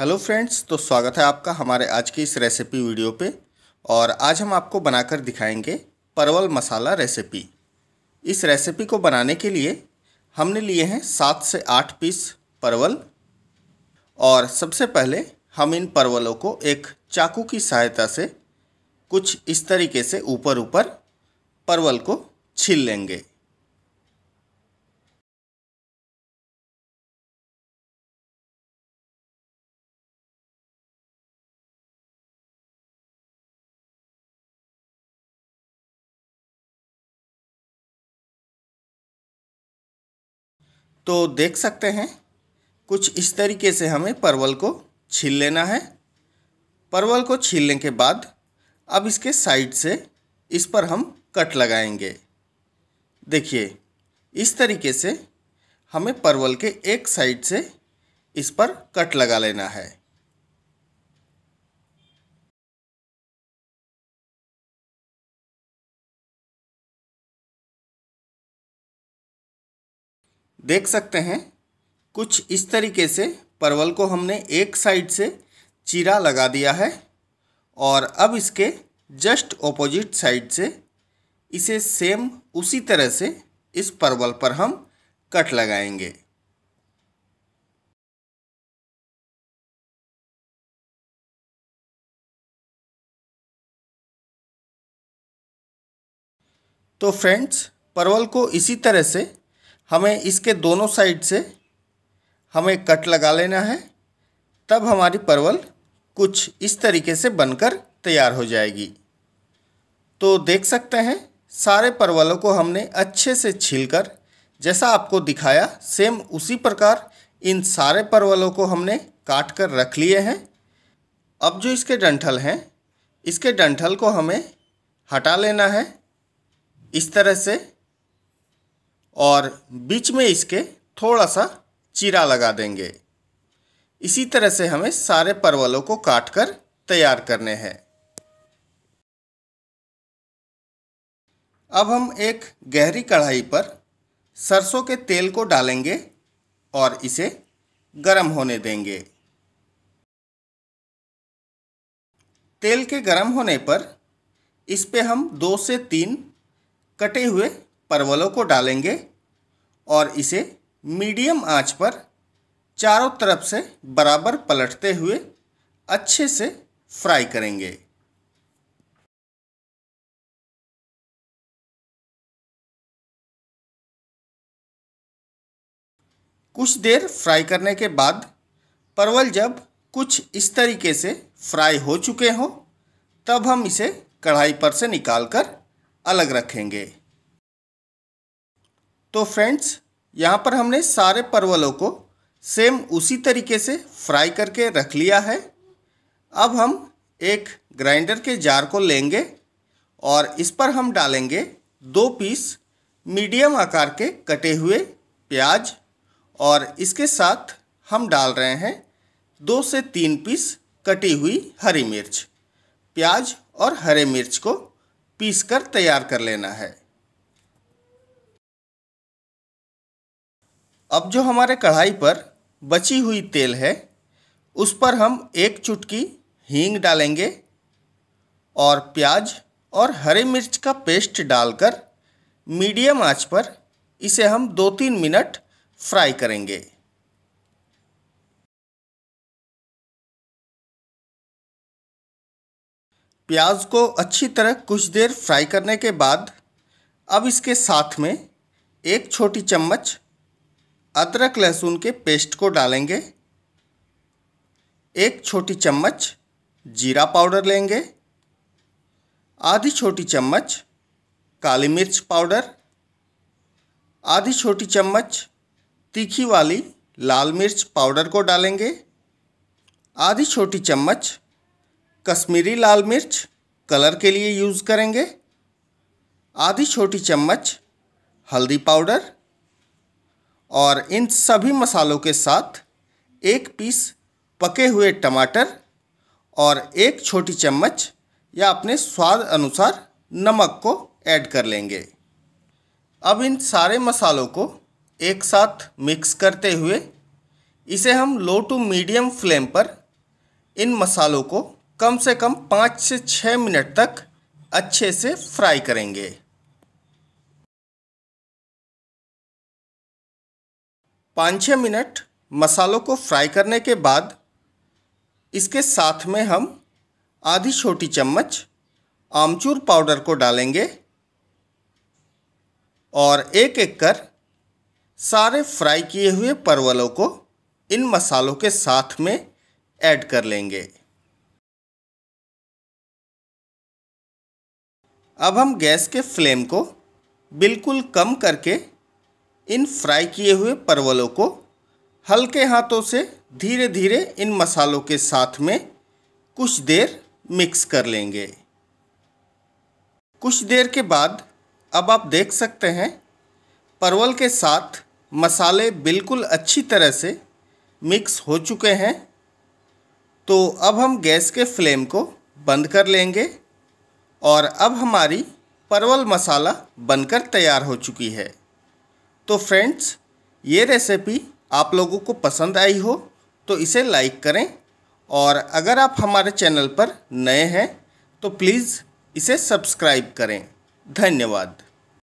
hello friends तो स्वागत है आपका हमारे आज की इस रेसिपी वीडियो पे और आज हम आपको बनाकर दिखाएंगे परवल मसाला रेसिपी इस रेसिपी को बनाने के लिए हमने लिए हैं सात से आठ पीस परवल और सबसे पहले हम इन परवलों को एक चाकू की सहायता से कुछ इस तरीके से ऊपर ऊपर परवल को छील लेंगे तो देख सकते हैं कुछ इस तरीके से हमें परवल को छील लेना है परवल को छीलने के बाद अब इसके साइड से इस पर हम कट लगाएंगे देखिए इस तरीके से हमें परवल के एक साइड से इस पर कट लगा लेना है देख सकते हैं कुछ इस तरीके से परवल को हमने एक साइड से चीरा लगा दिया है और अब इसके जस्ट ऑपोजिट साइड से इसे सेम उसी तरह से इस परवल पर हम कट लगाएंगे तो फ्रेंड्स परवल को इसी तरह से हमें इसके दोनों साइड से हमें कट लगा लेना है तब हमारी परवल कुछ इस तरीके से बनकर तैयार हो जाएगी तो देख सकते हैं सारे परवलों को हमने अच्छे से छीलकर जैसा आपको दिखाया सेम उसी प्रकार इन सारे परवलों को हमने काट कर रख लिए हैं अब जो इसके डंठल हैं इसके डंठल को हमें हटा लेना है इस तरह से और बीच में इसके थोड़ा सा चीरा लगा देंगे इसी तरह से हमें सारे परवलों को काट कर तैयार करने हैं अब हम एक गहरी कढ़ाई पर सरसों के तेल को डालेंगे और इसे गरम होने देंगे तेल के गरम होने पर इस पे हम दो से तीन कटे हुए परवलों को डालेंगे और इसे मीडियम आंच पर चारों तरफ से बराबर पलटते हुए अच्छे से फ्राई करेंगे कुछ देर फ्राई करने के बाद परवल जब कुछ इस तरीके से फ्राई हो चुके हों तब हम इसे कढ़ाई पर से निकाल कर अलग रखेंगे तो फ्रेंड्स यहाँ पर हमने सारे परवलों को सेम उसी तरीके से फ्राई करके रख लिया है अब हम एक ग्राइंडर के जार को लेंगे और इस पर हम डालेंगे दो पीस मीडियम आकार के कटे हुए प्याज और इसके साथ हम डाल रहे हैं दो से तीन पीस कटी हुई हरी मिर्च प्याज और हरे मिर्च को पीस कर तैयार कर लेना है अब जो हमारे कढ़ाई पर बची हुई तेल है उस पर हम एक चुटकी हींग डालेंगे और प्याज और हरे मिर्च का पेस्ट डालकर मीडियम आंच पर इसे हम दो तीन मिनट फ्राई करेंगे प्याज को अच्छी तरह कुछ देर फ्राई करने के बाद अब इसके साथ में एक छोटी चम्मच अदरक लहसुन के पेस्ट को डालेंगे एक छोटी चम्मच जीरा पाउडर लेंगे आधी छोटी चम्मच काली मिर्च पाउडर आधी छोटी चम्मच तीखी वाली लाल मिर्च पाउडर को डालेंगे आधी छोटी चम्मच कश्मीरी लाल मिर्च कलर के लिए यूज़ करेंगे आधी छोटी चम्मच हल्दी पाउडर और इन सभी मसालों के साथ एक पीस पके हुए टमाटर और एक छोटी चम्मच या अपने स्वाद अनुसार नमक को ऐड कर लेंगे अब इन सारे मसालों को एक साथ मिक्स करते हुए इसे हम लो टू मीडियम फ्लेम पर इन मसालों को कम से कम पाँच से छः मिनट तक अच्छे से फ्राई करेंगे पाँच छः मिनट मसालों को फ्राई करने के बाद इसके साथ में हम आधी छोटी चम्मच आमचूर पाउडर को डालेंगे और एक एक कर सारे फ्राई किए हुए परवलों को इन मसालों के साथ में ऐड कर लेंगे अब हम गैस के फ्लेम को बिल्कुल कम करके इन फ्राई किए हुए परवलों को हल्के हाथों से धीरे धीरे इन मसालों के साथ में कुछ देर मिक्स कर लेंगे कुछ देर के बाद अब आप देख सकते हैं परवल के साथ मसाले बिल्कुल अच्छी तरह से मिक्स हो चुके हैं तो अब हम गैस के फ्लेम को बंद कर लेंगे और अब हमारी परवल मसाला बनकर तैयार हो चुकी है तो फ्रेंड्स ये रेसिपी आप लोगों को पसंद आई हो तो इसे लाइक करें और अगर आप हमारे चैनल पर नए हैं तो प्लीज़ इसे सब्सक्राइब करें धन्यवाद